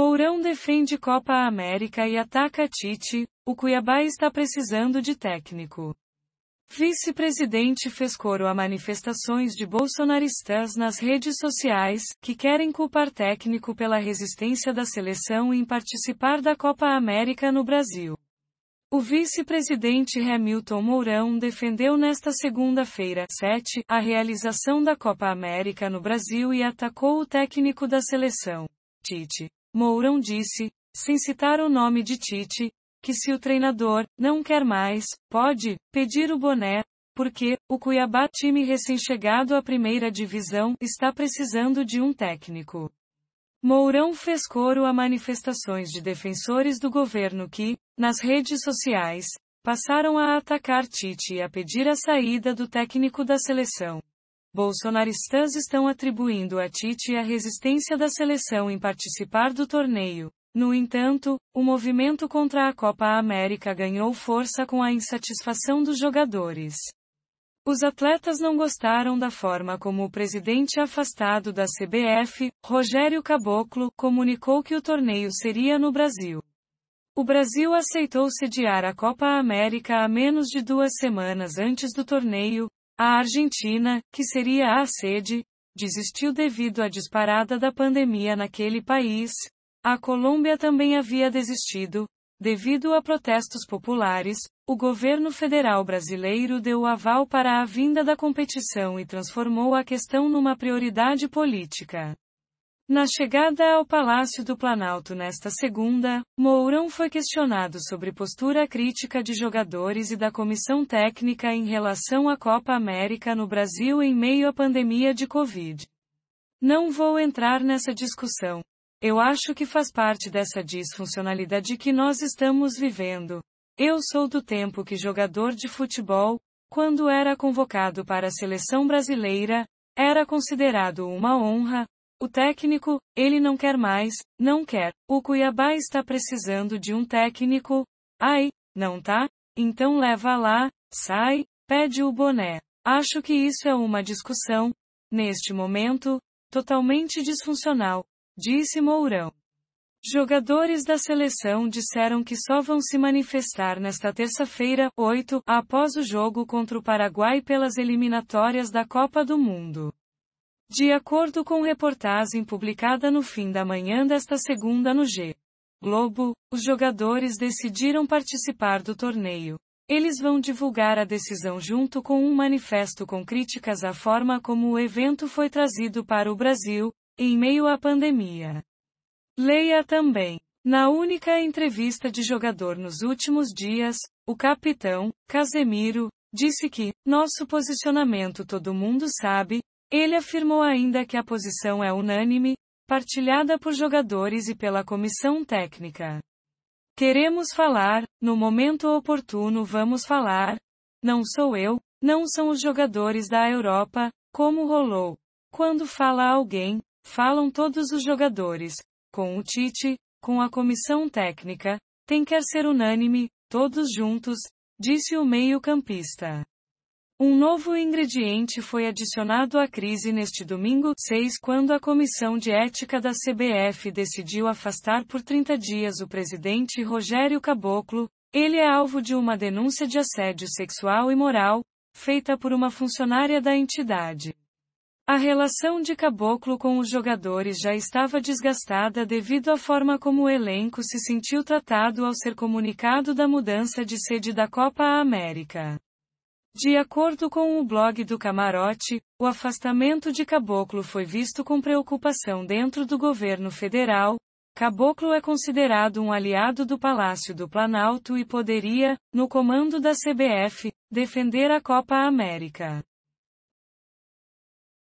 Mourão defende Copa América e ataca Tite, o Cuiabá está precisando de técnico. Vice-presidente fez coro a manifestações de bolsonaristas nas redes sociais, que querem culpar técnico pela resistência da seleção em participar da Copa América no Brasil. O vice-presidente Hamilton Mourão defendeu nesta segunda-feira, 7, a realização da Copa América no Brasil e atacou o técnico da seleção, Tite. Mourão disse, sem citar o nome de Tite, que se o treinador não quer mais, pode pedir o boné, porque o Cuiabá, time recém-chegado à primeira divisão, está precisando de um técnico. Mourão fez coro a manifestações de defensores do governo que, nas redes sociais, passaram a atacar Tite e a pedir a saída do técnico da seleção bolsonaristas estão atribuindo a Tite a resistência da seleção em participar do torneio. No entanto, o movimento contra a Copa América ganhou força com a insatisfação dos jogadores. Os atletas não gostaram da forma como o presidente afastado da CBF, Rogério Caboclo, comunicou que o torneio seria no Brasil. O Brasil aceitou sediar a Copa América a menos de duas semanas antes do torneio, a Argentina, que seria a sede, desistiu devido à disparada da pandemia naquele país. A Colômbia também havia desistido, Devido a protestos populares, o governo federal brasileiro deu aval para a vinda da competição e transformou a questão numa prioridade política. Na chegada ao Palácio do Planalto nesta segunda, Mourão foi questionado sobre postura crítica de jogadores e da comissão técnica em relação à Copa América no Brasil em meio à pandemia de Covid. Não vou entrar nessa discussão. Eu acho que faz parte dessa disfuncionalidade que nós estamos vivendo. Eu sou do tempo que jogador de futebol, quando era convocado para a seleção brasileira, era considerado uma honra, o técnico, ele não quer mais, não quer. O Cuiabá está precisando de um técnico. Ai, não tá? Então leva lá, sai, pede o boné. Acho que isso é uma discussão, neste momento, totalmente disfuncional, disse Mourão. Jogadores da seleção disseram que só vão se manifestar nesta terça-feira, 8, após o jogo contra o Paraguai pelas eliminatórias da Copa do Mundo. De acordo com reportagem publicada no fim da manhã desta segunda no G. Globo, os jogadores decidiram participar do torneio. Eles vão divulgar a decisão junto com um manifesto com críticas à forma como o evento foi trazido para o Brasil, em meio à pandemia. Leia também. Na única entrevista de jogador nos últimos dias, o capitão, Casemiro, disse que, nosso posicionamento todo mundo sabe, ele afirmou ainda que a posição é unânime, partilhada por jogadores e pela comissão técnica. Queremos falar, no momento oportuno vamos falar. Não sou eu, não são os jogadores da Europa, como rolou. Quando fala alguém, falam todos os jogadores, com o Tite, com a comissão técnica, tem que ser unânime, todos juntos, disse o meio-campista. Um novo ingrediente foi adicionado à crise neste domingo 6 quando a Comissão de Ética da CBF decidiu afastar por 30 dias o presidente Rogério Caboclo. Ele é alvo de uma denúncia de assédio sexual e moral, feita por uma funcionária da entidade. A relação de Caboclo com os jogadores já estava desgastada devido à forma como o elenco se sentiu tratado ao ser comunicado da mudança de sede da Copa América. De acordo com o blog do Camarote, o afastamento de Caboclo foi visto com preocupação dentro do governo federal. Caboclo é considerado um aliado do Palácio do Planalto e poderia, no comando da CBF, defender a Copa América.